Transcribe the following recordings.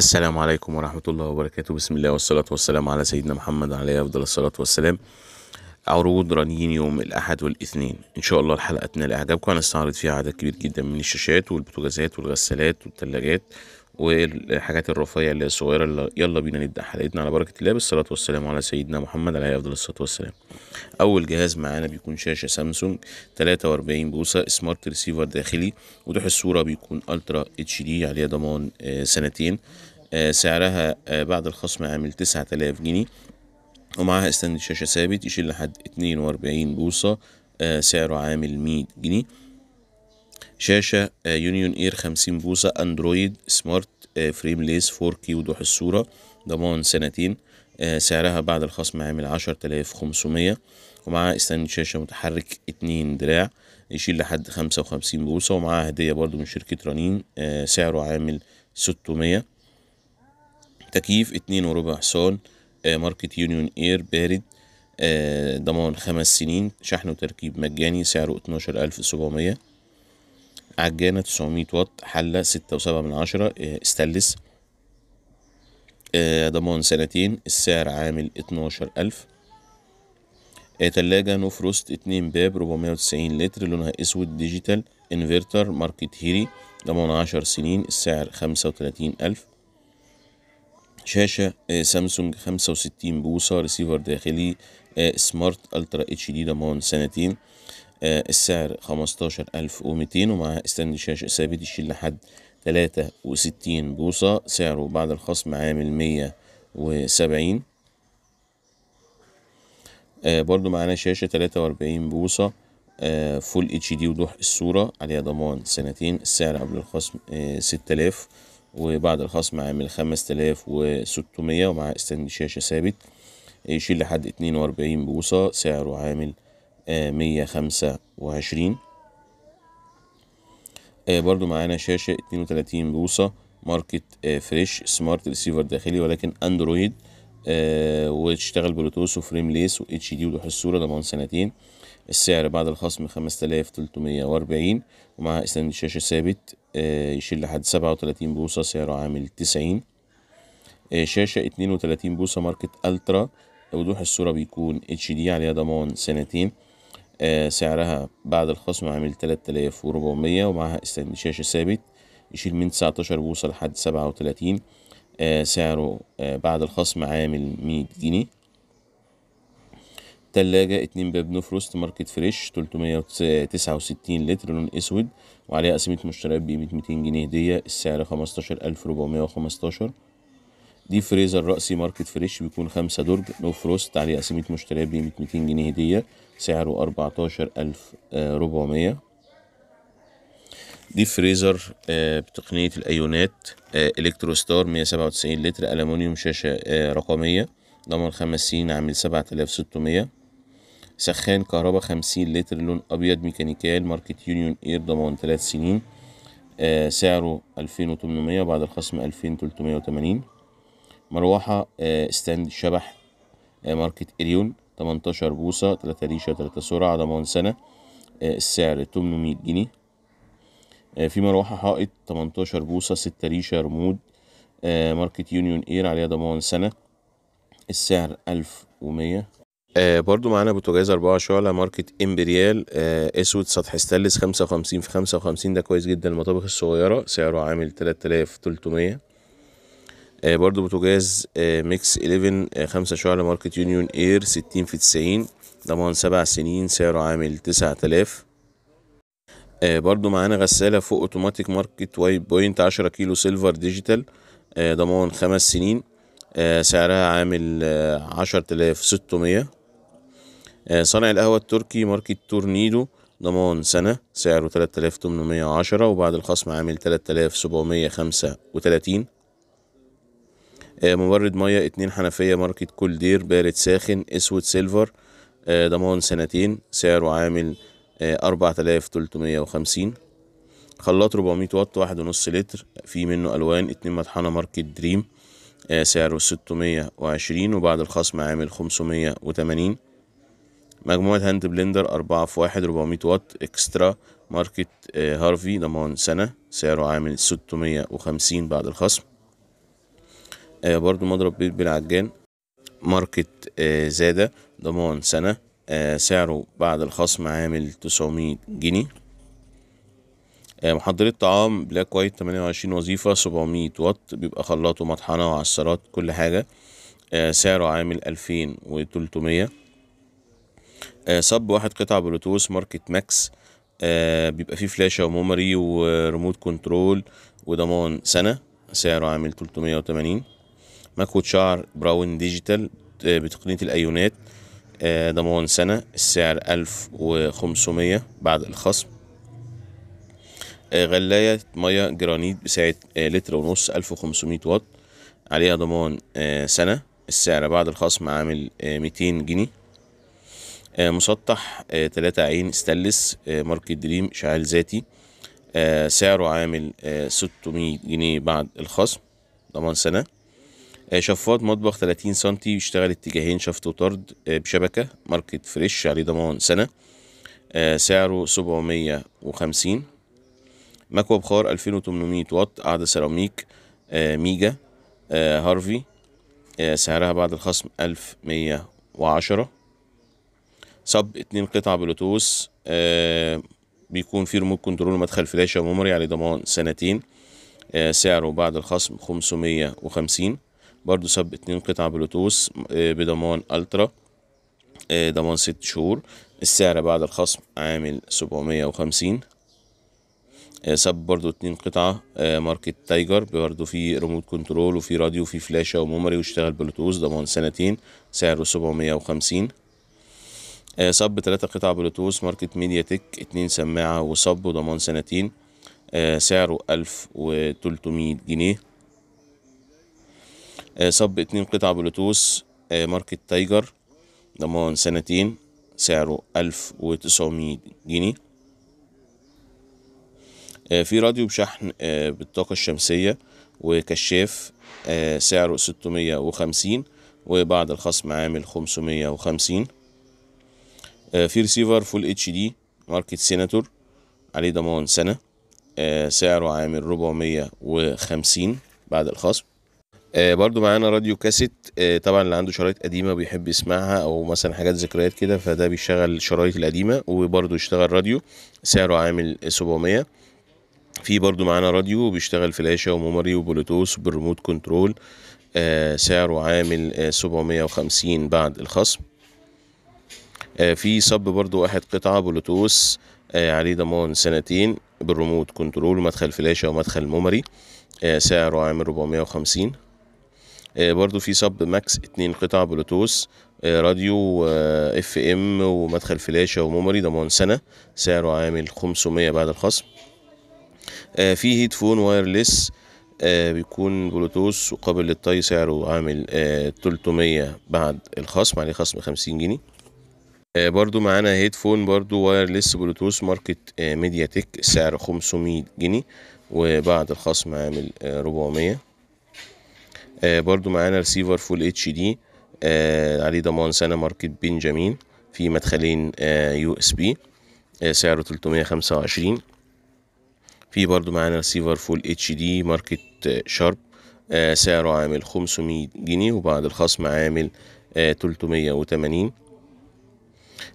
السلام عليكم ورحمة الله وبركاته بسم الله والصلاة والسلام على سيدنا محمد عليه أفضل الصلاة والسلام عروض رنين يوم الأحد والاثنين إن شاء الله الحلقة تنال إعجابكم هنستعرض فيها عدد كبير جدا من الشاشات والبوتاجازات والغسالات والثلاجات والحاجات الرفاهية اللي هي الصغيرة اللي يلا بينا نبدأ حلقتنا على بركة الله بالصلاة والسلام على سيدنا محمد عليه أفضل الصلاة والسلام أول جهاز معانا بيكون شاشة سامسونج 43 بوصة سمارت ريسيفر داخلي وضوح الصورة بيكون ألترا اتش دي عليها ضمان آه، سنتين آه، سعرها آه، بعد الخصم عامل 9000 جنيه ومعاها استند شاشة ثابت يشيل لحد 42 بوصة سعره عامل 100 جنيه شاشة يونيون آه، اير خمسين بوصة اندرويد سمارت فريم ليس 4K وضوح الصورة ضمان سنتين آه، سعرها بعد الخصم عامل عشر تلاف خمسمية ومعاه استند شاشة متحرك اتنين دراع يشيل لحد خمسة وخمسين بوصة ومعاه هدية برضو من شركة رنين آه، سعره عامل ستمية تكييف اتنين وربع حصان ماركة يونيون اير بارد ضمان خمس سنين شحن وتركيب مجاني سعره اتناشر ألف سبعمية عجانة 900 واط حلة ستة وسبعة من عشرة استلس آه، آه، ضمان سنتين السعر عامل اتناشر ألف آه، تلاجة نوفروست اتنين باب ربعمية وتسعين لتر لونها اسود ديجيتال انفرتر ماركت هيري ضمان عشر سنين السعر خمسة وتلاتين ألف شاشة سامسونج خمسة وستين بوصة ريسيفر داخلي سمارت الترا اتش دي ضمان سنتين آه، السعر 15200 ومعاه استند شاشة ثابت يشيل لحد 63 بوصة سعره بعد الخصم عامل 170 آه برضو معانا شاشة 43 بوصة آه فول اتش دي وضوح الصورة عليها ضمان سنتين السعر قبل الخصم آه 6000 وبعد الخصم عامل 5600 ومعاه استند شاشة ثابت يشيل لحد 42 بوصة سعره عامل 125 آه، برضو معانا شاشة 32 بوصة ماركت آه، فريش سمارت ريسيفر داخلي ولكن اندرويد آه، وتشتغل بلوتوث وفريم ليس و اتش دي ولوح الصورة ضمان سنتين السعر بعد الخصم 5340 ومعها استند الشاشة ثابت يشيل لحد 37 بوصة سعره عامل 90 شاشة 32 بوصة ماركت الترا وضوح الصورة بيكون اتش دي عليها ضمان سنتين آه، سعرها بعد الخصم عامل تلات آلاف وربعمية ومعها استند شاشة ثابت يشيل من تسعتاشر بوصة لحد سبعة وتلاتين آه، سعره آه، بعد الخصم عامل مية جنيه تلاجة اتنين باب نوفروست ماركت فريش تلتمية تسعة وستين لتر لون اسود وعليها قسيمة مشتريات بقيمة ميتين جنيه هدية السعر خمستاشر ألف ربعمية وخمستاشر دي فريزر رأسي ماركت فريش بيكون خمسة درج نو فروست عليه قسيمة مشتريات بقيمة ميتين جنيه هدية سعره أربعتاشر ألف آه، ربعمية دي فريزر آه، بتقنية الأيونات آه، إلكتروستار مية سبعة وتسعين لتر ألمونيوم شاشة رقمية ضمن خمس سنين عامل سبعة آلاف ستمية سخان كهرباء خمسين لتر لون أبيض ميكانيكال ماركت يونيون إير ضمان تلات سنين سعره ألفين وتمنمية بعد الخصم ألفين تلتمية وتمانين مروحة آه، ستاند شبح آه، ماركة اريون 18 بوصة 3 ريشة 3 سرعة ضمان سنة آه، السعر 800 جنيه في مروحة حائط 18 بوصة 6 ريشة رمود ماركة يونيون اير عليها ضمان سنة السعر 1100 آه برضو معانا بوتاجاز أربعة شعلة ماركة إمبريال آه أسود سطح ستانلس خمسة وخمسين في خمسة وخمسين ده كويس جدا المطابخ الصغيرة سعره عامل تلات آلاف تلتمية آه، برضو بوتاجاز آه، ميكس 11 آه، خمسة شعلة ماركت يونيون اير ستين في تسعين ضمان سبع سنين سعره عامل تسعة آلاف برضو معانا غسالة فوق اوتوماتيك ماركت واي بوينت عشرة كيلو سيلفر ديجيتال ضمان خمس سنين سعرها عامل عشرة آلاف ستمية صنع القهوة التركي ماركت تورنيدو ضمان سنة سعره 3810 آلاف وعشرة وبعد الخصم عامل 3735 آلاف سبعمية خمسة وتلاتين آه، مورد ميه اتنين حنفيه ماركه دير بارد ساخن اسود سيلفر آه، ضمان سنتين سعره عامل آه، أربعة آلاف تلتمية وخمسين خلاط ربعمية واط واحد ونص لتر في منه ألوان اتنين مطحنة ماركة دريم سعره ستمية وعشرين وبعد الخصم عامل خمسمية وتمانين مجموعة هاند بلندر أربعة في واحد ربعمية واط إكسترا ماركة هارفي ضمان سنة سعره عامل ستمية وخمسين بعد الخصم آه، برضو مضرب بيت بالعجان ماركت آه، زادة ضمان سنة آه، سعره بعد الخصم عامل تسعمية جنيه محضرة طعام بلاك وايت تمانية وعشرين وظيفة سبعمية واط بيبقى خلاط ومطحنة وعصارات كل حاجة سعره عامل ألفين وتلتمية صب واحد قطعة بلوتوث ماركت ماكس بيبقى فيه فلاشة وميموري وريموت كنترول وضمان سنة سعره عامل تلتمية وتمانين مكوة شعر براون ديجيتال آه، بتقنية الأيونات آه، ضمان سنة السعر ألف وخمسمية بعد الخصم آه، غلاية مية جرانيت بسعة لتر ونص ألف وخمسمية واط عليها ضمان سنة السعر بعد الخصم عامل ميتين جنيه مسطح تلاتة عين ستانلس ماركة دريم شعال ذاتي سعره عامل ستمية جنيه بعد الخصم ضمان سنة شفاط مطبخ 30 سم بيشتغل اتجاهين شفط وطرد آه، بشبكة ماركت فريش عليه ضمان سنة آه، سعره 750 مكوى بخار 2800 واط قاعدة سيراميك آه، ميجا هارفي سعرها بعد الخصم 1110 صب اتنين قطع بلوتوس بيكون فيه ريموت كنترول مدخل فلاشة وميموري عليه ضمان سنتين سعره بعد الخصم 550 برضو سب اتنين قطع بلوتوث آه، بضمان الترا آه، ضمان ست شهور السعر بعد الخصم عامل سبعمية وخمسين آه، سب برضو اتنين قطعة ماركة تايجر برضو فيه ريموت كنترول وفي راديو وفي فلاشة وميموري واشتغل بلوتوث ضمان سنتين سعره سبعمية وخمسين سب تلاتة قطع بلوتوث ماركة ميديا تك اتنين سماعة وصب وضمان سنتين سعره ألف وتلتمية جنيه آه، صب اتنين قطع بلوتوث آه، ماركة تايجر ضمان سنتين سعره ألف وتسعمية جنيه آه، في راديو بشحن بالطاقة الشمسية وكشاف سعره ستمية وخمسين وبعد الخصم عامل خمسمية وخمسين في ريسيفر فول اتش دي ماركة سيناتور عليه ضمان سنة سعره عامل ربعمية وخمسين بعد الخصم آه، برضو معانا راديو كاسيت آه، طبعا اللي عنده شرايط قديمة بيحب يسمعها أو مثلا حاجات ذكريات كده فده بيشتغل الشرايط القديمة وبرضو يشتغل راديو سعره عامل 700 في برضو معانا راديو بيشتغل فلاشة وميموري وبلوتوث بالريموت كنترول آه، سعره عامل 750 بعد الخصم في صب برضو واحد قطعة بلوتوث عليه ضمان سنتين بالريموت كنترول ومدخل فلاشة ومدخل ميموري سعره عامل 450 آه، برضو في صب ماكس اتنين قطع بلوتوث آه، راديو اف آه، ام ومدخل فلاشة وميموري ضمان سنة سعره عامل 500 بعد الخصم في هيدفون وايرلس بيكون بلوتوث وقابل للطي سعره عامل 300 بعد الخصم عليه خصم 50 جنيه برضو معانا هيدفون برضو وايرلس بلوتوث ماركة ميديا تك سعر 500 جنيه وبعد الخصم عامل 400 آه، برضو معانا ريسيفر فول اتش دي عليه ضمان سنة ماركت بنجامين في مدخلين يو اس بي سعره تلتمية خمسة وعشرين في برضو معانا ريسيفر فول اتش دي ماركت آه، شارب آه، سعره عامل 500 جنيه وبعد الخصم عامل تلتمية وتمانين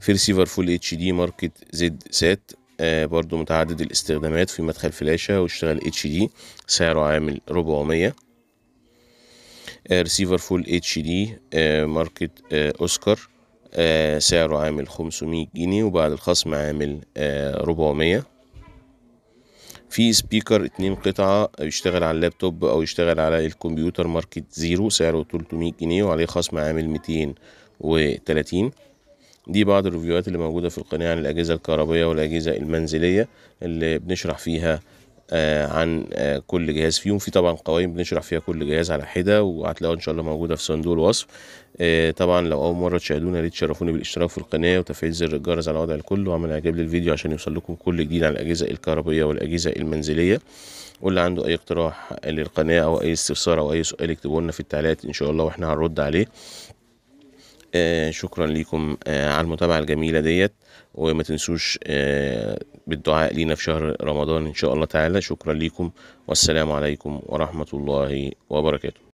في ريسيفر فول اتش دي ماركت زد سات برضو متعدد الاستخدامات في مدخل فلاشة واشتغل اتش دي سعره عامل 400 ريسيفر فول اتش دي ماركت اوسكار سعره عامل 500 جنيه وبعد الخصم عامل 400 آه، في سبيكر اتنين قطعة آه، يشتغل على اللابتوب أو يشتغل على الكمبيوتر ماركت زيرو سعره 300 جنيه وعليه خصم عامل 230 دي بعض الريفيوهات اللي موجودة في القناة عن الأجهزة الكهربائية والأجهزة المنزلية اللي بنشرح فيها آه، عن آه، كل جهاز فيهم في طبعا قوائم بنشرح فيها كل جهاز على حده وهتلاقوها ان شاء الله موجوده في صندوق الوصف آه، طبعا لو اول مره تشاهدونا ريت تشرفوني بالاشتراك في القناه وتفعيل زر الجرس على وضع الكل وعمل اعجاب للفيديو عشان يوصل لكم كل جديد عن الاجهزه الكهربائيه والاجهزه المنزليه واللي عنده اي اقتراح للقناه او اي استفسار او اي سؤال اكتبوا لنا في التعليقات ان شاء الله واحنا هنرد عليه آه شكرا ليكم آه على المتابعة الجميلة ديت وما تنسوش آه، بالدعاء لينا في شهر رمضان إن شاء الله تعالى شكرا لكم والسلام عليكم ورحمة الله وبركاته